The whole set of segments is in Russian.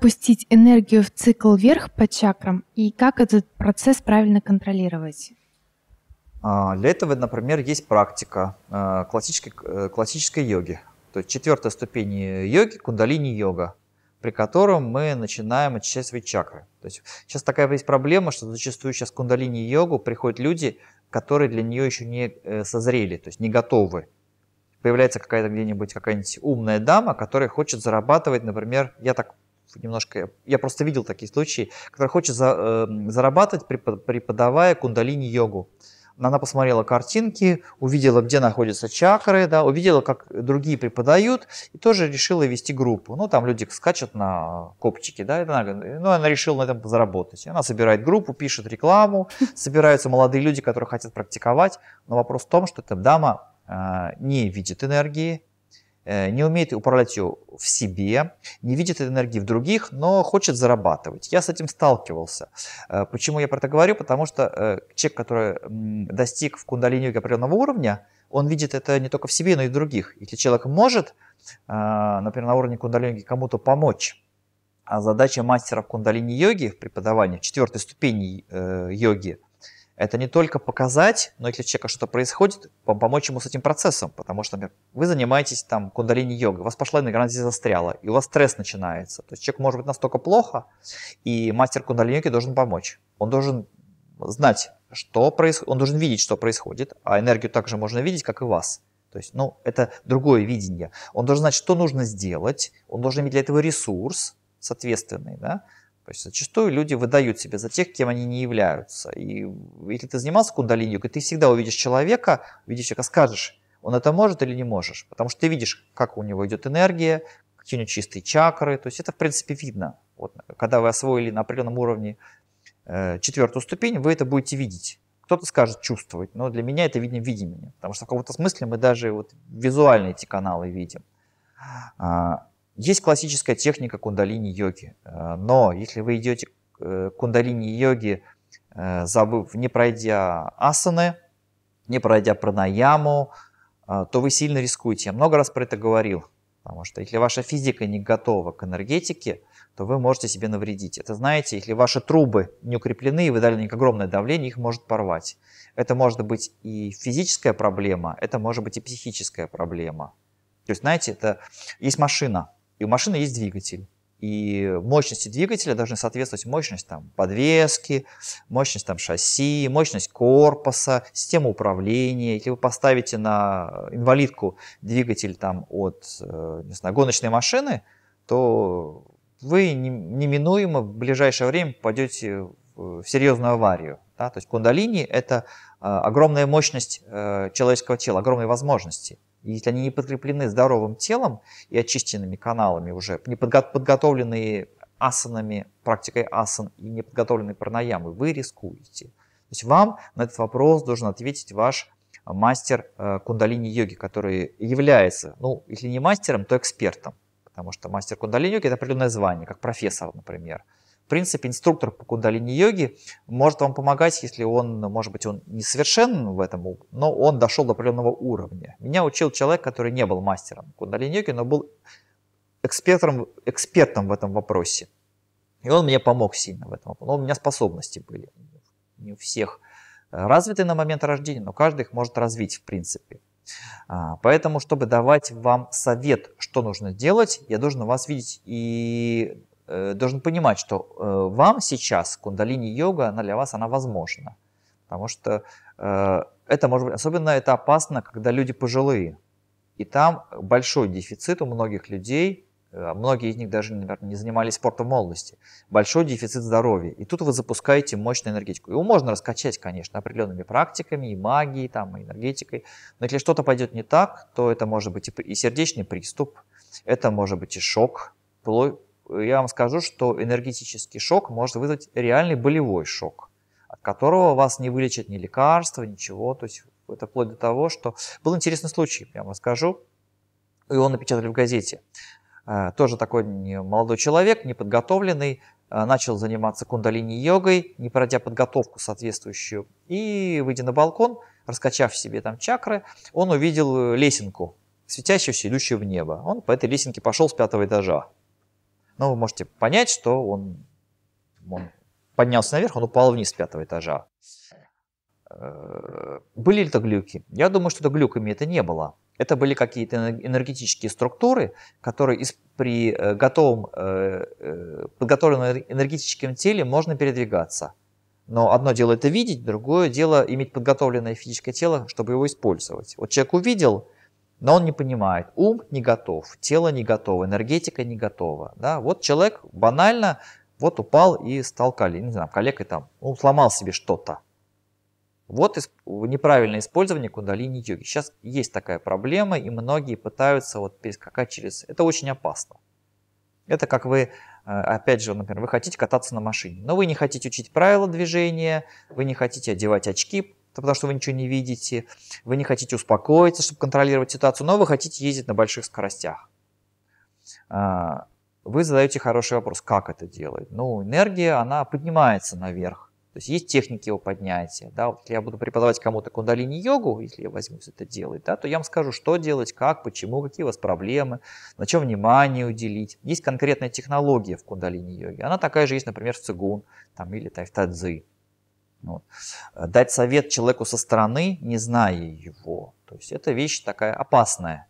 пустить энергию в цикл вверх по чакрам и как этот процесс правильно контролировать? А, для этого, например, есть практика э, классической, э, классической йоги. То есть четвертая ступень йоги – кундалини-йога, при котором мы начинаем очищать свои чакры. То есть сейчас такая есть проблема, что зачастую сейчас кундалини-йогу приходят люди, которые для нее еще не э, созрели, то есть не готовы. Появляется какая-то где-нибудь какая-нибудь умная дама, которая хочет зарабатывать, например, я так немножко, я просто видел такие случаи, которая хочет за, э, зарабатывать, преподавая кундалини-йогу. Она посмотрела картинки, увидела, где находятся чакры, да, увидела, как другие преподают, и тоже решила вести группу. Ну, там люди скачут на копчике, да, и она, ну, она решила на этом заработать. Она собирает группу, пишет рекламу, собираются молодые люди, которые хотят практиковать, но вопрос в том, что эта дама э, не видит энергии, Э, не умеет управлять ее в себе, не видит этой энергии в других, но хочет зарабатывать. Я с этим сталкивался. Э, почему я про это говорю? Потому что э, человек, который достиг в кундалини определенного уровня, он видит это не только в себе, но и в других. Если человек может, например, на уровне кундалини кому-то помочь, а задача мастера в кундалини-йоге, в преподавании, в четвертой ступени йоги, это не только показать, но если у человека что-то происходит, помочь ему с этим процессом. Потому что, например, вы занимаетесь там кундалини-йогой, у вас пошла на энергия застряла, и у вас стресс начинается. То есть человек может быть настолько плохо, и мастер кундалини-йоги должен помочь. Он должен знать, что происходит, он должен видеть, что происходит, а энергию также можно видеть, как и вас. То есть, ну, это другое видение. Он должен знать, что нужно сделать, он должен иметь для этого ресурс соответственный, да, то есть зачастую люди выдают себя за тех, кем они не являются. И если ты занимался кундалини йогой, ты всегда увидишь человека, увидишь человека, скажешь, он это может или не можешь. Потому что ты видишь, как у него идет энергия, какие у него чистые чакры. То есть это, в принципе, видно. Вот, когда вы освоили на определенном уровне э, четвертую ступень, вы это будете видеть. Кто-то скажет чувствовать, но для меня это видим видимыми, потому что в каком-то смысле мы даже вот визуально эти каналы видим. А, есть классическая техника кундалини-йоги, э, но если вы идете к э, кундалини-йоги, э, забыв, не пройдя асаны, не пройдя пранаяму, то вы сильно рискуете. Я много раз про это говорил, потому что если ваша физика не готова к энергетике, то вы можете себе навредить. Это знаете, если ваши трубы не укреплены и вы дали на них огромное давление, их может порвать. Это может быть и физическая проблема, это может быть и психическая проблема. То есть, знаете, это есть машина, и у машины есть двигатель. И мощности двигателя должны соответствовать мощность там, подвески, мощность там, шасси, мощность корпуса, система управления. Если вы поставите на инвалидку двигатель там, от э, не знаю, гоночной машины, то вы неминуемо в ближайшее время попадете э, в серьезную аварию. Да? То есть кундалини – это э, огромная мощность человеческого тела, огромные возможности – если они не подкреплены здоровым телом и очищенными каналами уже, не подготовленные асанами, практикой асан и не подготовленные пранаямы, вы рискуете. То есть вам на этот вопрос должен ответить ваш а, мастер э, кундалини-йоги, который является, ну, если не мастером, то экспертом. Потому что мастер кундалини-йоги – это определенное звание, как профессор, например – в принципе, инструктор по кундалини-йоге может вам помогать, если он, может быть, он не несовершенен в этом, но он дошел до определенного уровня. Меня учил человек, который не был мастером кундалини-йоги, но был экспертом, экспертом в этом вопросе. И он мне помог сильно в этом. Но ну, у меня способности были. Не у всех развиты на момент рождения, но каждый их может развить в принципе. А, поэтому, чтобы давать вам совет, что нужно делать, я должен вас видеть и Э, должен понимать, что э, вам сейчас кундалини-йога, она для вас, она возможна. Потому что э, это может быть, особенно это опасно, когда люди пожилые. И там большой дефицит у многих людей, а многие из них даже, например, не занимались спортом в молодости, большой дефицит здоровья. И тут вы запускаете мощную энергетику. Его можно раскачать, конечно, определенными практиками, и магией, там, и энергетикой. Но если что-то пойдет не так, то это может быть и сердечный приступ, это может быть и шок, я вам скажу, что энергетический шок может вызвать реальный болевой шок, от которого вас не вылечат ни лекарства, ничего. То есть это вплоть до того, что... Был интересный случай, я вам расскажу. он напечатали в газете. Э, тоже такой молодой человек, неподготовленный, э, начал заниматься кундалини-йогой, не пройдя подготовку соответствующую. И, выйдя на балкон, раскачав себе там чакры, он увидел лесенку, светящуюся, идущую в небо. Он по этой лесенке пошел с пятого этажа. Но вы можете понять, что он, он поднялся наверх, он упал вниз с пятого этажа. Э, были ли это глюки? Я думаю, что это глюками это не было. Это были какие-то энергетические структуры, которые при э, готовом, э, подготовленном энергетическом теле можно передвигаться. Но одно дело это видеть, другое дело иметь подготовленное физическое тело, чтобы его использовать. Вот человек увидел, но он не понимает, ум не готов, тело не готово, энергетика не готова. Да? Вот человек банально вот упал и стал коллегой, не знаю, коллегой там, он сломал себе что-то. Вот неправильное использование кундалини-йоги. Сейчас есть такая проблема, и многие пытаются вот перескакать через... Это очень опасно. Это как вы, э, опять же, например, вы хотите кататься на машине, но вы не хотите учить правила движения, вы не хотите одевать очки, потому что вы ничего не видите, вы не хотите успокоиться, чтобы контролировать ситуацию, но вы хотите ездить на больших скоростях. А, вы задаете хороший вопрос, как это делать. Ну, энергия, она поднимается наверх. То есть есть техники его поднятия. Да? Вот если я буду преподавать кому-то кундалини-йогу, если я возьмусь это делать, да, то я вам скажу, что делать, как, почему, какие у вас проблемы, на чем внимание уделить. Есть конкретная технология в кундалини-йоге. Она такая же есть, например, в цигун там, или тайфтадзи. Ну вот. Э, дать совет человеку со стороны, не зная его, то есть это вещь такая опасная.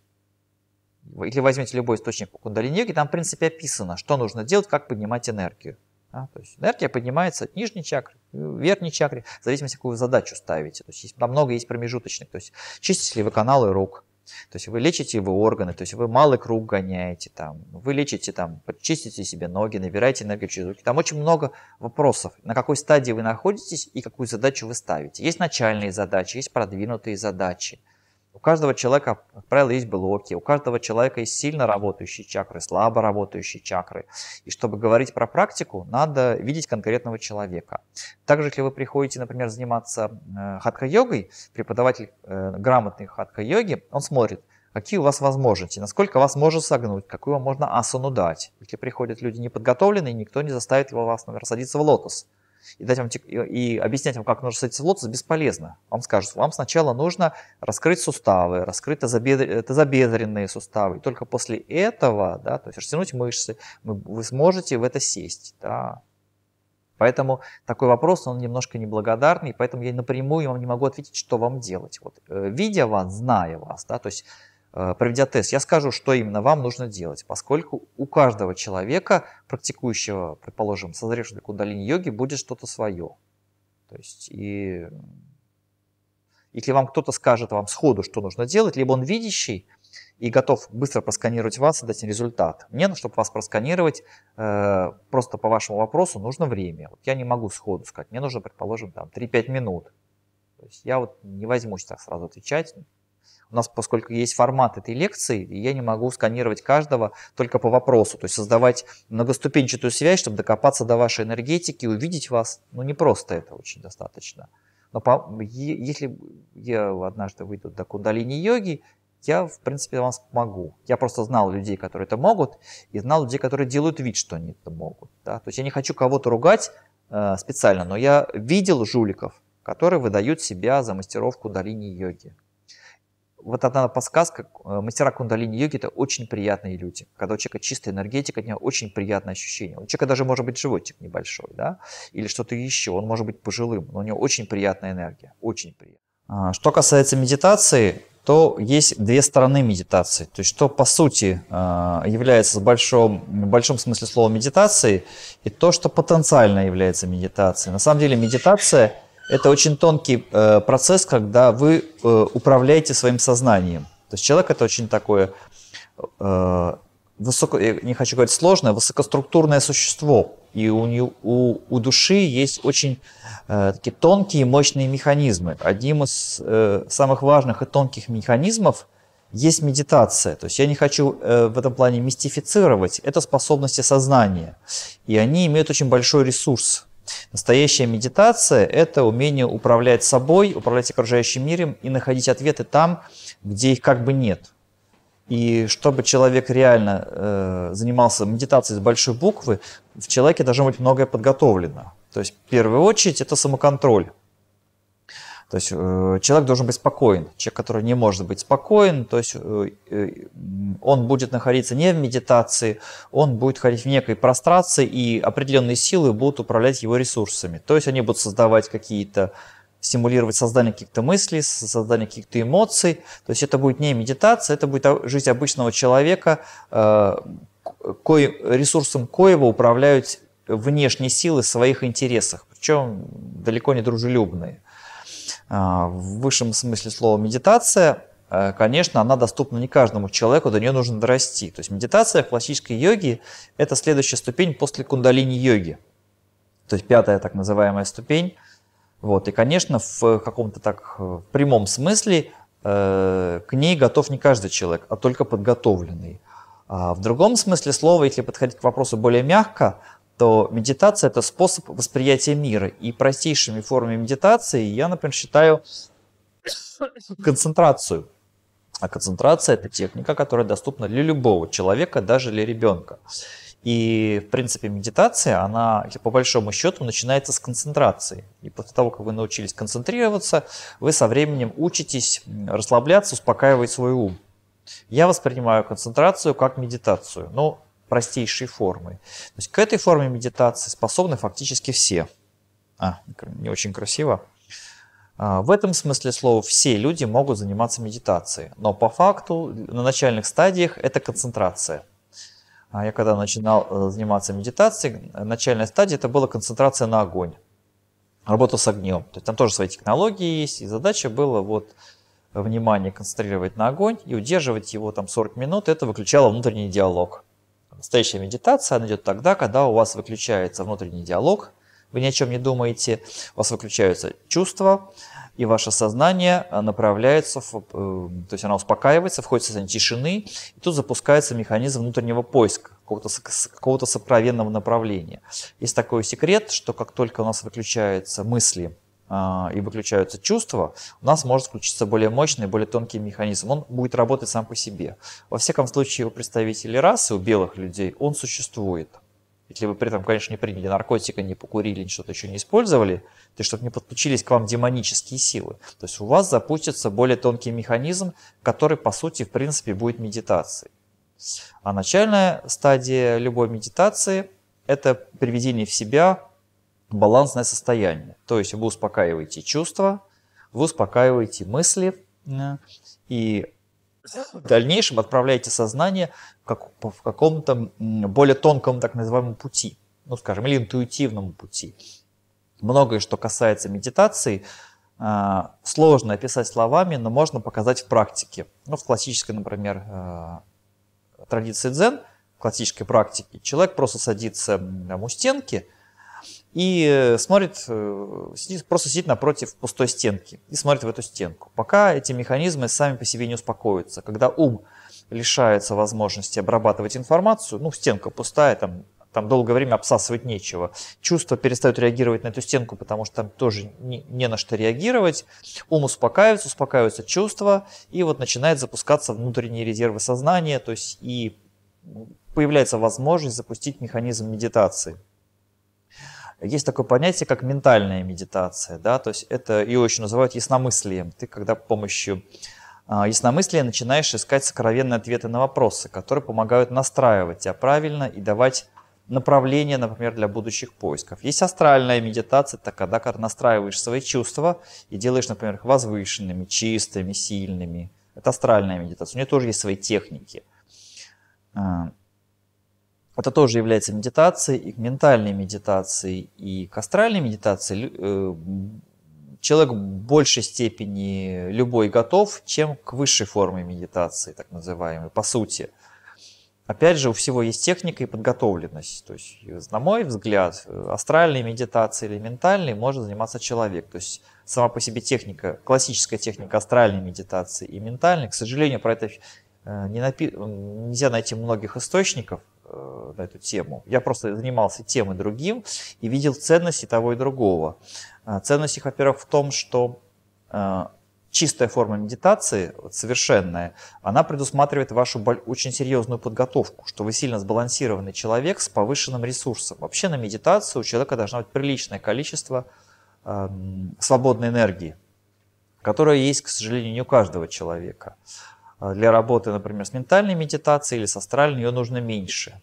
Или возьмите любой источник по кундалини там в принципе описано, что нужно делать, как поднимать энергию. Да? То есть энергия поднимается от нижней чакры, э, верхней чакры, в зависимости, какую задачу ставите. То есть, есть там много есть промежуточных. То есть чистите ли вы каналы рук, то есть вы лечите его органы, то есть вы малый круг гоняете, там, вы лечите, там, чистите себе ноги, набираете энергию через руки. Там очень много вопросов, на какой стадии вы находитесь и какую задачу вы ставите. Есть начальные задачи, есть продвинутые задачи. У каждого человека, как правило, есть блоки, у каждого человека есть сильно работающие чакры, слабо работающие чакры. И чтобы говорить про практику, надо видеть конкретного человека. Также, если вы приходите, например, заниматься э, хатха-йогой, преподаватель э, грамотной хатха-йоги, он смотрит, какие у вас возможности, насколько вас можно согнуть, какую вам можно асану дать. Если приходят люди неподготовленные, никто не заставит его вас, например, садиться в лотос и, дать вам, и объяснять вам, как нужно садиться в лотос, бесполезно. Вам скажут, вам сначала нужно раскрыть суставы, раскрыть тазобедр... Э, тазобедренные суставы. И только после этого, да, то есть растянуть мышцы, вы сможете в это сесть. Да. Поэтому такой вопрос, он немножко неблагодарный, поэтому я напрямую вам не могу ответить, что вам делать. Вот, э, видя вас, зная вас, да, то есть Э, проведя тест, я скажу, что именно вам нужно делать, поскольку у каждого человека, практикующего, предположим, созревшего кундалини-йоги, будет что-то свое. То есть и если вам кто-то скажет вам сходу, что нужно делать, либо он видящий и готов быстро просканировать вас и дать результат. Мне, ну, чтобы вас просканировать, э, просто по вашему вопросу нужно время. Вот я не могу сходу сказать, мне нужно, предположим, там 3-5 минут. То есть я вот не возьмусь так сразу отвечать, у нас, поскольку есть формат этой лекции, я не могу сканировать каждого только по вопросу. То есть создавать многоступенчатую связь, чтобы докопаться до вашей энергетики, увидеть вас, ну не просто это очень достаточно. Но по, если я однажды выйду до кундалини-йоги, я, в принципе, вам помогу. Я просто знал людей, которые это могут, и знал людей, которые делают вид, что они это могут. Да? То есть я не хочу кого-то ругать э, специально, но я видел жуликов, которые выдают себя за мастеровку долини йоги вот одна подсказка, э, мастера кундалини-йоги – это очень приятные люди. Когда у человека чистая энергетика, от него очень приятное ощущение. У человека даже может быть животик небольшой, да, или что-то еще, он может быть пожилым, но у него очень приятная энергия, очень приятная. А, что касается медитации, то есть две стороны медитации. То есть, что по сути э, является в большом, в большом смысле слова медитацией, и то, что потенциально является медитацией. На самом деле медитация – это очень тонкий э, процесс, когда вы э, управляете своим сознанием. То есть человек это очень такое э, высоко, не хочу говорить сложное, высокоструктурное существо. И у, нее, у, у души есть очень э, такие тонкие мощные механизмы. Одним из э, самых важных и тонких механизмов есть медитация. То есть я не хочу э, в этом плане мистифицировать. Это способности сознания. И они имеют очень большой ресурс. Настоящая медитация – это умение управлять собой, управлять окружающим миром и находить ответы там, где их как бы нет. И чтобы человек реально э, занимался медитацией с большой буквы, в человеке должно быть многое подготовлено. То есть в первую очередь это самоконтроль. То есть э, человек должен быть спокоен. Человек, который не может быть спокоен, то есть э, э, он будет находиться не в медитации, он будет находиться в некой прострации, и определенные силы будут управлять его ресурсами. То есть они будут создавать какие-то стимулировать создание каких-то мыслей, создание каких-то эмоций. То есть это будет не медитация, это будет жизнь обычного человека, кое, ресурсом коего управляют внешние силы в своих интересах, причем далеко не дружелюбные. А, в высшем смысле слова медитация, э, конечно, она доступна не каждому человеку, до нее нужно дорасти. То есть медитация в классической йоге – это следующая ступень после кундалини-йоги. То есть пятая так называемая ступень. Вот. И, конечно, в каком-то так э, прямом смысле э, к ней готов не каждый человек, а только подготовленный. А в другом смысле слова, если подходить к вопросу более мягко, то медитация – это способ восприятия мира. И простейшими формами медитации я, например, считаю концентрацию. А концентрация – это техника, которая доступна для любого человека, даже для ребенка. И, в принципе, медитация, она, по большому счету, начинается с концентрации. И после того, как вы научились концентрироваться, вы со временем учитесь расслабляться, успокаивать свой ум. Я воспринимаю концентрацию как медитацию. но ну, простейшей формой. То есть к этой форме медитации способны фактически все. А, не очень красиво. А, в этом смысле слова все люди могут заниматься медитацией, но по факту на начальных стадиях это концентрация. А, я когда начинал э, заниматься медитацией, начальная стадия это была концентрация на огонь, работа с огнем. То есть там тоже свои технологии есть, и задача была вот внимание концентрировать на огонь и удерживать его там 40 минут, это выключало внутренний диалог. Настоящая медитация, она идет тогда, когда у вас выключается внутренний диалог, вы ни о чем не думаете, у вас выключаются чувства, и ваше сознание а, направляется, в, э, то есть оно успокаивается, входит в состояние тишины, и тут запускается механизм внутреннего поиска какого-то какого сокровенного направления. Есть такой секрет, что как только у нас выключаются мысли, а, и выключаются чувства, у нас может включиться более мощный, более тонкий механизм. Он будет работать сам по себе. Во всяком случае, у представителей расы, у белых людей, он существует. Если вы при этом, конечно, не приняли наркотика, не покурили, что-то еще не использовали, то чтобы не подключились к вам демонические силы. То есть у вас запустится более тонкий механизм, который, по сути, в принципе, будет медитацией. А начальная стадия любой медитации – это приведение в себя балансное состояние. То есть вы успокаиваете чувства, вы успокаиваете мысли и в дальнейшем отправляете сознание как, в каком-то более тонком так называемом пути, ну скажем, или интуитивному пути. Многое, что касается медитации, а, сложно описать словами, но можно показать в практике. Ну, в классической, например, а, традиции дзен, в классической практике, человек просто садится там, у стенки – и э, смотрит, э, сидит, просто сидит напротив пустой стенки и смотрит в эту стенку, пока эти механизмы сами по себе не успокоятся. Когда ум лишается возможности обрабатывать информацию, ну, стенка пустая, там, там долгое время обсасывать нечего. Чувства перестают реагировать на эту стенку, потому что там тоже не, не на что реагировать. Ум успокаивается, успокаиваются чувства, и вот начинает запускаться внутренние резервы сознания, то есть и появляется возможность запустить механизм медитации. Есть такое понятие, как ментальная медитация, да, то есть это ее еще называют ясномыслием. Ты когда с помощью а, ясномыслия начинаешь искать сокровенные ответы на вопросы, которые помогают настраивать тебя правильно и давать направление, например, для будущих поисков. Есть астральная медитация, это когда настраиваешь свои чувства и делаешь, например, их возвышенными, чистыми, сильными. Это астральная медитация. У нее тоже есть свои техники. А, это тоже является медитацией, и ментальной медитацией и к астральной медитации э, человек в большей степени любой готов, чем к высшей форме медитации, так называемой, по сути. Опять же, у всего есть техника и подготовленность. То есть, э, на мой взгляд, э, астральной медитацией или ментальной может заниматься человек. То есть, сама по себе техника, классическая техника астральной медитации и ментальной, к сожалению, про это не напи... нельзя найти многих источников, Э, на эту тему. Я просто занимался тем и другим и видел ценности того и другого. Э, ценность их, во-первых, в том, что э, чистая форма медитации, совершенная, она предусматривает вашу очень серьезную подготовку, что вы сильно сбалансированный человек с повышенным ресурсом. Вообще на медитацию у человека должно быть приличное количество свободной энергии, которая есть, к сожалению, не у каждого человека. А, для работы, например, с ментальной медитацией или с астральной ее нужно меньше,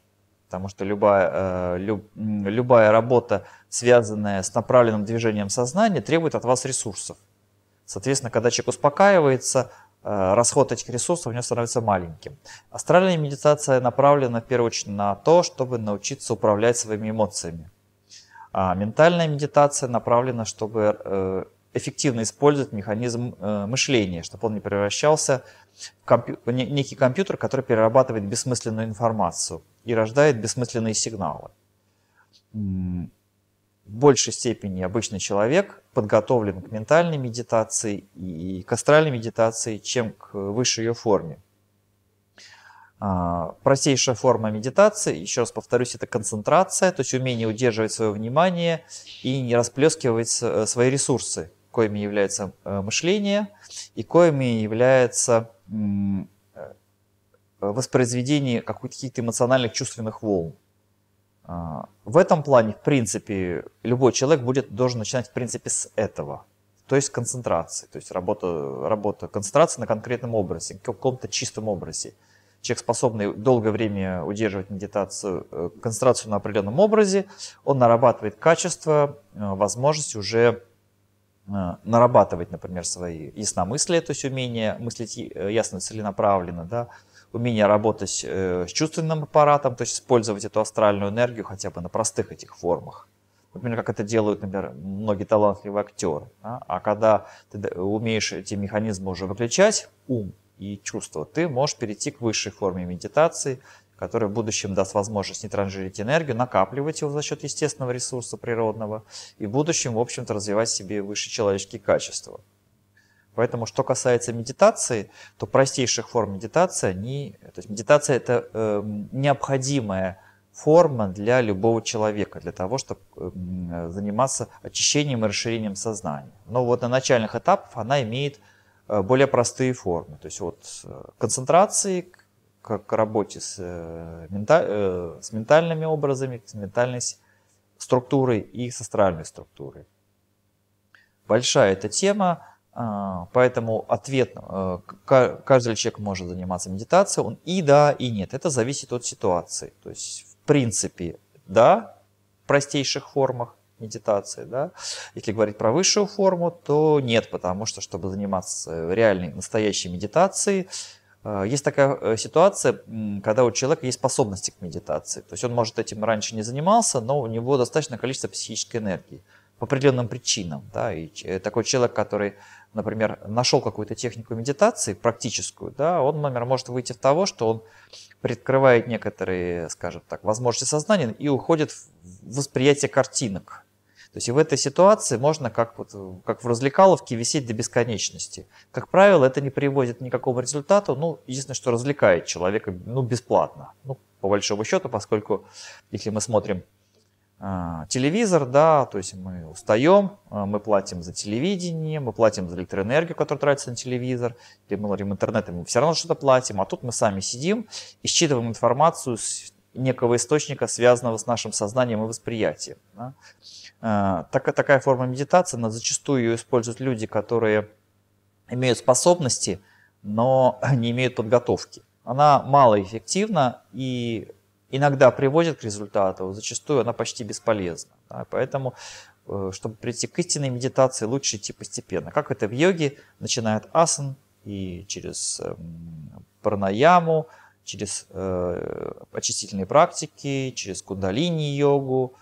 потому что любая, э, люб, любая работа, связанная с направленным движением сознания, требует от вас ресурсов. Соответственно, когда человек успокаивается, э, расход этих ресурсов у него становится маленьким. Астральная медитация направлена в первую очередь на то, чтобы научиться управлять своими эмоциями. А ментальная медитация направлена, чтобы э, эффективно использовать механизм э, мышления, чтобы он не превращался в компью- некий компьютер, который перерабатывает бессмысленную информацию и рождает бессмысленные сигналы. В большей степени обычный человек подготовлен к ментальной медитации и к астральной медитации, чем к высшей ее форме. А, простейшая форма медитации, еще раз повторюсь, это концентрация, то есть умение удерживать свое внимание и не расплескивать э, свои ресурсы коими является э, мышление и коими является э, воспроизведение каких-то эмоциональных чувственных волн. А, в этом плане, в принципе, любой человек будет, должен начинать, в принципе, с этого. То есть концентрации, то есть работа, работа концентрации на конкретном образе, каком-то чистом образе. Человек, способный долгое время удерживать медитацию, э, концентрацию на определенном образе, он нарабатывает качество, возможность уже Э, нарабатывать, например, свои ясномыслия, то есть умение мыслить э, ясно, целенаправленно, да, умение работать э, с чувственным аппаратом, то есть использовать эту астральную энергию хотя бы на простых этих формах. Например, как это делают, например, многие талантливые актеры. Да? А когда ты умеешь эти механизмы уже выключать, ум и чувства, ты можешь перейти к высшей форме медитации, который в будущем даст возможность не транжирить энергию, накапливать его за счет естественного ресурса природного и в будущем, в общем-то, развивать себе выше человеческие качества. Поэтому, что касается медитации, то простейших форм медитации, они, то есть медитация это э, необходимая форма для любого человека, для того, чтобы э, эм, заниматься очищением и расширением сознания. Но вот на начальных этапах она имеет э, более простые формы, то есть вот э, концентрации, к, к работе с, э, мента, э, с ментальными образами, с ментальной структурой и с астральной структурой. Большая эта тема, э, поэтому ответ, э, каждый человек может заниматься медитацией, он и да, и нет. Это зависит от ситуации. То есть, в принципе, да, в простейших формах, медитации, да. Если говорить про высшую форму, то нет, потому что, чтобы заниматься реальной, настоящей медитацией, Э, есть такая э, ситуация, когда у человека есть способности к медитации. То есть он, может, этим раньше не занимался, но у него достаточно количество психической энергии по определенным причинам. Да? И э, такой человек, который, например, нашел какую-то технику медитации практическую, да, он, например, может выйти в того, что он предкрывает некоторые, скажем так, возможности сознания и уходит в восприятие картинок. То есть в этой ситуации можно, как, вот, как в развлекаловке, висеть до бесконечности. Как правило, это не приводит к никакому результату. Ну, единственное, что развлекает человека ну, бесплатно. Ну, по большому счету, поскольку если мы смотрим э, телевизор, да, то есть мы устаем, э, а, мы платим за телевидение, мы платим за электроэнергию, которая тратится на телевизор, или мы ловим интернетом, мы все равно что-то платим, а тут мы сами сидим и считываем информацию с некого источника, связанного с нашим сознанием и восприятием. Да. Э, так, такая форма медитации, но зачастую ее используют люди, которые имеют способности, но не имеют подготовки. Она малоэффективна и иногда приводит к результату, зачастую она почти бесполезна. Да? Поэтому, э, чтобы прийти к истинной медитации, лучше идти постепенно. Как это в йоге, начинает асан и через эм, пранаяму, через э, очистительные практики, через кундалини-йогу,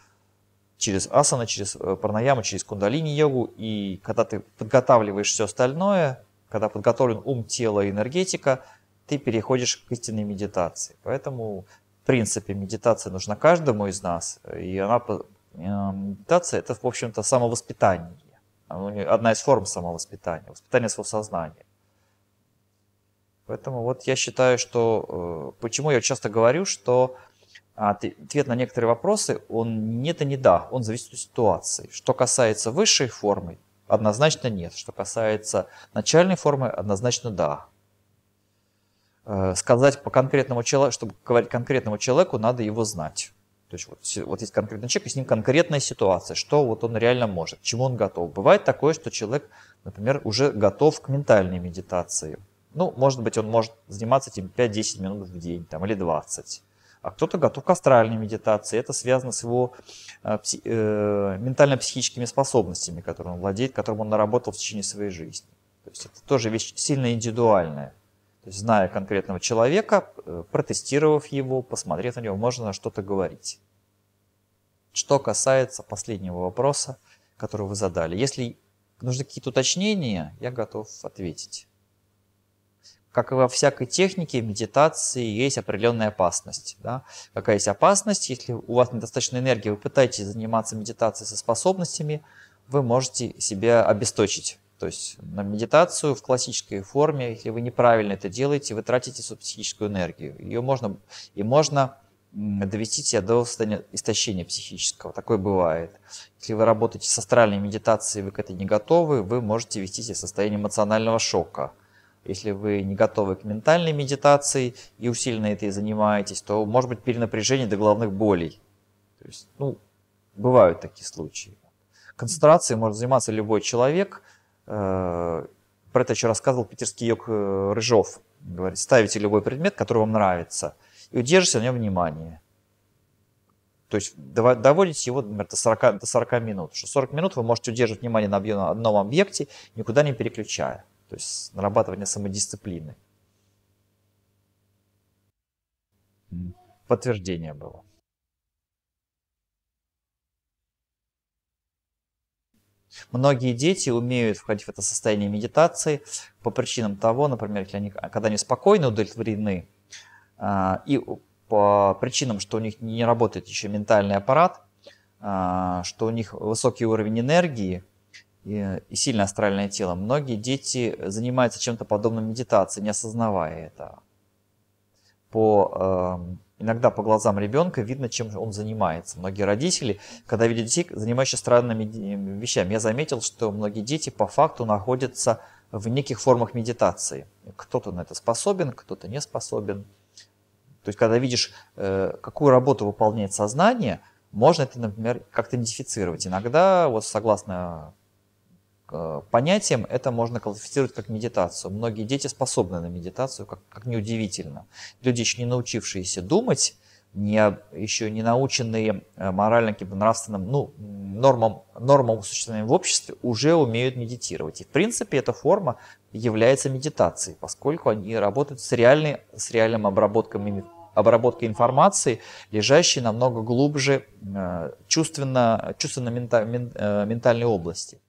через асаны, через э, пранаяму, через кундалини-йогу. И когда ты подготавливаешь все остальное, когда подготовлен ум, тело и энергетика, ты переходишь к истинной медитации. Поэтому, в принципе, медитация нужна каждому из нас. И она, э, медитация – это, в общем-то, самовоспитание. Одна из форм самовоспитания, воспитание своего сознания. Поэтому вот я считаю, что... Э, почему я часто говорю, что а, ответ на некоторые вопросы, он нет и не да, он зависит от ситуации. Что касается высшей формы, однозначно нет. Что касается начальной формы, однозначно да. Э, сказать по конкретному человеку, чтобы говорить конкретному человеку, надо его знать. То есть вот, вот есть конкретный человек, и с ним конкретная ситуация, что вот он реально может, к чему он готов. Бывает такое, что человек, например, уже готов к ментальной медитации. Ну, может быть, он может заниматься этим 5-10 минут в день там, или 20 а кто-то готов к астральной медитации. Это связано с его э, э, ментально-психическими способностями, которыми он владеет, которым он наработал в течение своей жизни. То есть это тоже вещь сильно индивидуальная. То есть, зная конкретного человека, э, протестировав его, посмотрев на него, можно что-то говорить. Что касается последнего вопроса, который вы задали. Если нужны какие-то уточнения, я готов ответить как и во всякой технике, медитации есть определенная опасность. Да? Какая есть опасность? Если у вас недостаточно энергии, вы пытаетесь заниматься медитацией со способностями, вы можете себя обесточить. То есть на медитацию в классической форме, если вы неправильно это делаете, вы тратите субпсихическую энергию. Ее можно, и можно довести себя до состояния истощения психического. Такое бывает. Если вы работаете с астральной медитацией, вы к этой не готовы, вы можете вести себя в состояние эмоционального шока – если вы не готовы к ментальной медитации и усиленно этой занимаетесь, то может быть перенапряжение до головных болей. То есть, ну, бывают такие случаи. Концентрацией может заниматься любой человек. Э, про это еще рассказывал питерский йог э, Рыжов. Говорит, ставите любой предмет, который вам нравится, и удержите на нем внимание. То есть доводите его, например, до 40, до 40 минут. Что 40 минут вы можете удерживать внимание на одном объекте, никуда не переключая то есть нарабатывание самодисциплины. Подтверждение было. Многие дети умеют входить в это состояние медитации по причинам того, например, когда они, когда они спокойно удовлетворены, а, и по причинам, что у них не работает еще ментальный аппарат, а, что у них высокий уровень энергии, и, сильное астральное тело. Многие дети занимаются чем-то подобным медитацией, не осознавая это. По, э, иногда по глазам ребенка видно, чем он занимается. Многие родители, когда видят детей, занимающихся странными вещами, я заметил, что многие дети по факту находятся в неких формах медитации. Кто-то на это способен, кто-то не способен. То есть, когда видишь, э, какую работу выполняет сознание, можно это, например, как-то идентифицировать. Иногда, вот согласно Э, понятиям, это можно классифицировать как медитацию. Многие дети способны на медитацию, как, как неудивительно. Люди, еще не научившиеся думать, не, еще не наученные э, моральным каким-то нравственным ну, нормам, нормам существования в обществе, уже умеют медитировать. И в принципе эта форма является медитацией, поскольку они работают с, реальной, с реальным обработкой, обработкой информации, лежащей намного глубже э, чувственно, чувственно-ментальной мента, мен, э, области.